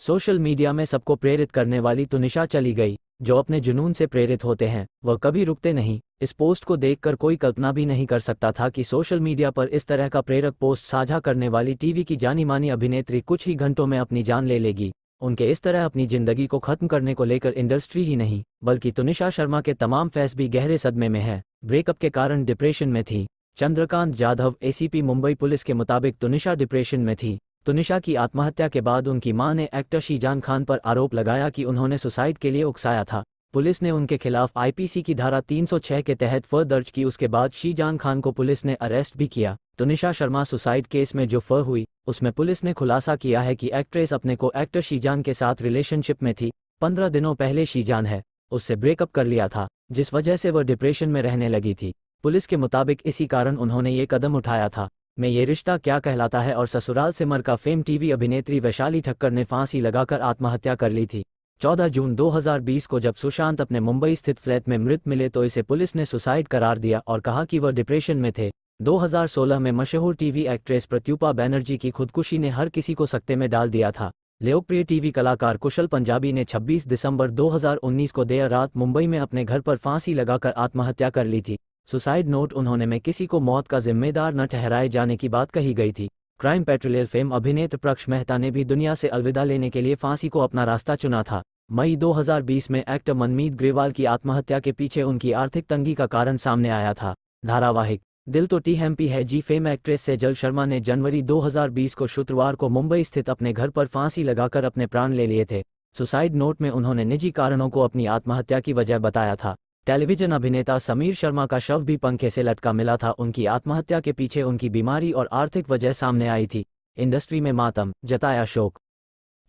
social media में सबको प्रेरित करने वाली तुनिशा तो चली गई जो अपने जुनून से प्रेरित होते हैं वह कभी रुकते नहीं इस पोस्ट को देखकर कोई कल्पना भी नहीं कर सकता था कि सोशल मीडिया पर इस तरह का प्रेरक पोस्ट साझा करने वाली टीवी की जानी मानी अभिनेत्री कुछ ही घंटों में अपनी जान ले लेगी उनके इस तरह अपनी जिंदगी को खत्म करने को लेकर इंडस्ट्री ही नहीं बल्कि तुनिशा तो शर्मा के तमाम फैस भी गहरे सदमे में है ब्रेकअप के कारण डिप्रेशन में थी चंद्रकांत जाधव एसीपी मुंबई पुलिस के मुताबिक तुनिशा तो डिप्रेशन में थी तो निशा की आत्महत्या के बाद उनकी मां ने एक्टर शीजान खान पर आरोप लगाया कि उन्होंने सुसाइड के लिए उकसाया था पुलिस ने उनके खिलाफ आईपीसी की धारा 306 के तहत फ दर्ज की उसके बाद शीजान खान को पुलिस ने अरेस्ट भी किया तो निशा शर्मा सुसाइड केस में जो फर हुई उसमें पुलिस ने खुलासा किया है कि एक्ट्रेस अपने को एक्टर शीजान के साथ रिलेशनशिप में थी पंद्रह दिनों पहले शीजान है उससे ब्रेकअप कर लिया था जिस वजह से वह डिप्रेशन में रहने लगी थी पुलिस के मुताबिक इसी कारण उन्होंने ये कदम उठाया था में ये रिश्ता क्या कहलाता है और ससुराल सिमर का फेम टीवी अभिनेत्री वैशाली ठक्कर ने फांसी लगाकर आत्महत्या कर ली थी 14 जून 2020 को जब सुशांत अपने मुंबई स्थित फ्लैट में मृत मिले तो इसे पुलिस ने सुसाइड करार दिया और कहा कि वह डिप्रेशन में थे 2016 में मशहूर टीवी एक्ट्रेस प्रत्युपा बैनर्जी की खुदकुशी ने हर किसी को सकते में डाल दिया था लोकप्रिय टीवी कलाकार कुशल पंजाबी ने 26 दिसंबर 2019 को देर रात मुंबई में अपने घर पर फांसी लगाकर आत्महत्या कर ली थी सुसाइड नोट उन्होंने में किसी को मौत का जिम्मेदार न ठहराए जाने की बात कही गई थी क्राइम पेट्रोलियर फेम अभिनेत्र प्रक्ष मेहता ने भी दुनिया से अलविदा लेने के लिए फांसी को अपना रास्ता चुना था मई 2020 में एक्टर मनमीत ग्रेवाल की आत्महत्या के पीछे उनकी आर्थिक तंगी का कारण सामने आया था धारावाहिक दिल तो टी एम है जी फेम एक्ट्रेस सेजल शर्मा ने जनवरी 2020 को शुक्रवार को मुंबई स्थित अपने घर पर फांसी लगाकर अपने प्राण ले लिए थे सुसाइड नोट में उन्होंने निजी कारणों को अपनी आत्महत्या की वजह बताया था टेलीविजन अभिनेता समीर शर्मा का शव भी पंखे से लटका मिला था उनकी आत्महत्या के पीछे उनकी बीमारी और आर्थिक वजह सामने आई थी इंडस्ट्री में मातम जताया शोक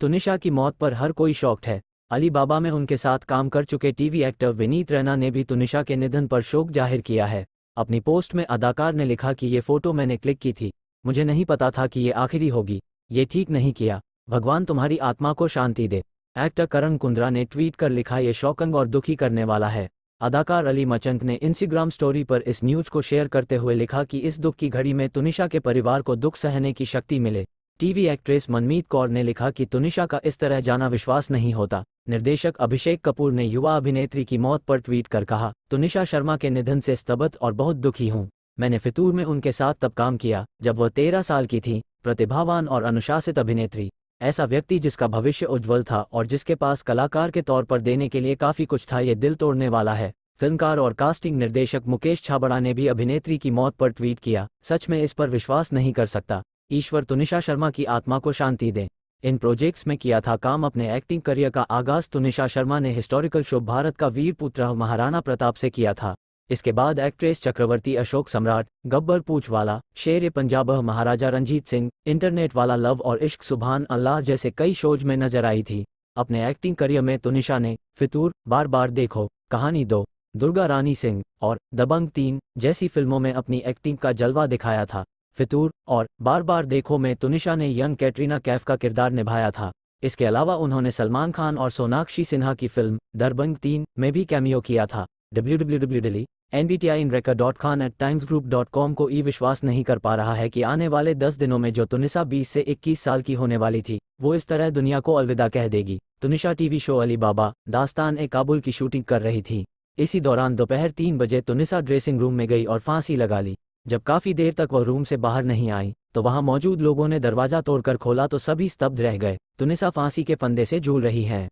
तुनिशा की मौत पर हर कोई शॉक्ड है अली बाबा में उनके साथ काम कर चुके टीवी एक्टर विनीत रैना ने भी तुनिशा के निधन पर शोक जाहिर किया है अपनी पोस्ट में अदाकार ने लिखा कि ये फोटो मैंने क्लिक की थी मुझे नहीं पता था कि ये आखिरी होगी ये ठीक नहीं किया भगवान तुम्हारी आत्मा को शांति दे एक्टर करण कुंद्रा ने ट्वीट कर लिखा ये शौकंग और दुखी करने वाला है अदाकार अली मचंक ने इंस्टाग्राम स्टोरी पर इस न्यूज को शेयर करते हुए लिखा कि इस दुख की घड़ी में तुनिशा के परिवार को दुख सहने की शक्ति मिले टीवी एक्ट्रेस मनमीत कौर ने लिखा कि तुनिशा का इस तरह जाना विश्वास नहीं होता निर्देशक अभिषेक कपूर ने युवा अभिनेत्री की मौत पर ट्वीट कर कहा तुनिशा शर्मा के निधन से स्तब्ध और बहुत दुखी हूँ मैंने फितूर में उनके साथ तब काम किया जब वह तेरह साल की थी प्रतिभावान और अनुशासित अभिनेत्री ऐसा व्यक्ति जिसका भविष्य उज्जवल था और जिसके पास कलाकार के तौर पर देने के लिए काफी कुछ था ये दिल तोड़ने वाला है फिल्मकार और कास्टिंग निर्देशक मुकेश छाबड़ा ने भी अभिनेत्री की मौत पर ट्वीट किया सच में इस पर विश्वास नहीं कर सकता ईश्वर तुनिशा शर्मा की आत्मा को शांति दें इन प्रोजेक्ट्स में किया था काम अपने एक्टिंग करियर का आगाज तुनिशा शर्मा ने हिस्टोरिकल शो भारत का वीर पुत्र महाराणा प्रताप से किया था इसके बाद एक्ट्रेस चक्रवर्ती अशोक सम्राट गब्बर पूछवाला शेर पंजाब महाराजा रंजीत सिंह इंटरनेट वाला लव और इश्क सुबहान अल्लाह जैसे कई शोज में नजर आई थी अपने एक्टिंग करियर में तुनिशा तो ने फितूर बार बार देखो कहानी दो दुर्गा रानी सिंह और दबंग तीन जैसी फिल्मों में अपनी एक्टिंग का जलवा दिखाया था फितूर और बार बार देखो में तुनिशा तो ने यंग कैटरीना कैफ का किरदार निभाया था इसके अलावा उन्होंने सलमान खान और सोनाक्षी सिन्हा की फिल्म दरबंग तीन में भी कैमियो किया था डब्ल्यू डब्ल्यू डब्ल्यू इन इनरेका dot Khan at Times Group dot com को ई विश्वास नहीं कर पा रहा है कि आने वाले दस दिनों में जो तुनिसा बीस से इक्कीस साल की होने वाली थी वो इस तरह दुनिया को अलविदा कह देगी तुनिशा टीवी शो अली बाबा दास्तान ए काबुल की शूटिंग कर रही थी इसी दौरान दोपहर तीन बजे तुनिसा ड्रेसिंग रूम में गई और फांसी लगा ली जब काफी देर तक वह रूम से बाहर नहीं आई तो वहां मौजूद लोगों ने दरवाजा तोड़कर खोला तो सभी स्तब्ध रह गए तुनिसा फांसी के फंदे से झूल रही हैं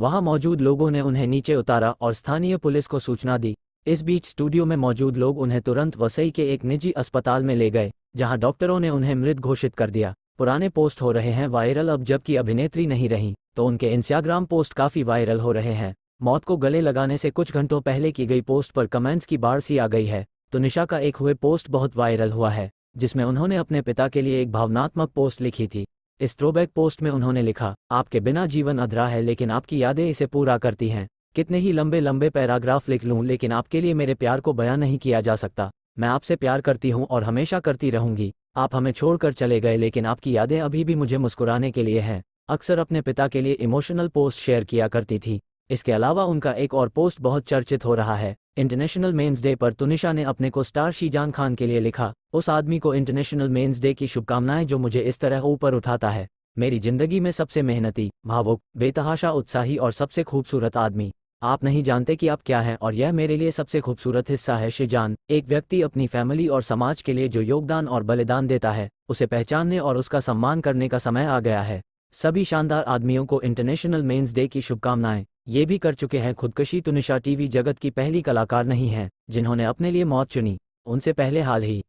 वहां मौजूद लोगों ने उन्हें नीचे उतारा और स्थानीय पुलिस को सूचना दी इस बीच स्टूडियो में मौजूद लोग उन्हें तुरंत वसई के एक निजी अस्पताल में ले गए जहां डॉक्टरों ने उन्हें मृत घोषित कर दिया पुराने पोस्ट हो रहे हैं वायरल अब जबकि अभिनेत्री नहीं रही तो उनके इंस्टाग्राम पोस्ट काफी वायरल हो रहे हैं मौत को गले लगाने से कुछ घंटों पहले की गई पोस्ट पर कमेंट्स की बाढ़ सी आ गई है तो निशा का एक हुए पोस्ट बहुत वायरल हुआ है जिसमें उन्होंने अपने पिता के लिए एक भावनात्मक पोस्ट लिखी थी इस थ्रोबैक पोस्ट में उन्होंने लिखा आपके बिना जीवन अधरा है लेकिन आपकी यादें इसे पूरा करती हैं कितने ही लंबे लंबे पैराग्राफ लिख लूं लेकिन आपके लिए मेरे प्यार को बयां नहीं किया जा सकता मैं आपसे प्यार करती हूं और हमेशा करती रहूंगी आप हमें छोड़कर चले गए लेकिन आपकी यादें अभी भी मुझे मुस्कुराने के लिए हैं अक्सर अपने पिता के लिए इमोशनल पोस्ट शेयर किया करती थी इसके अलावा उनका एक और पोस्ट बहुत चर्चित हो रहा है इंटरनेशनल मेन्स डे पर तुनिशा ने अपने को स्टार शीजान खान के लिए लिखा उस आदमी को इंटरनेशनल मेन्स डे की शुभकामनाएं जो मुझे इस तरह ऊपर उठाता है मेरी जिंदगी में सबसे मेहनती भावुक बेतहाशा उत्साही और सबसे खूबसूरत आदमी आप नहीं जानते कि आप क्या हैं और यह मेरे लिए सबसे खूबसूरत हिस्सा है शिजान एक व्यक्ति अपनी फैमिली और समाज के लिए जो योगदान और बलिदान देता है उसे पहचानने और उसका सम्मान करने का समय आ गया है सभी शानदार आदमियों को इंटरनेशनल मेन्स डे की शुभकामनाएं ये भी कर चुके हैं खुदकशी तुनिशा टीवी जगत की पहली कलाकार नहीं है जिन्होंने अपने लिए मौत चुनी उनसे पहले हाल ही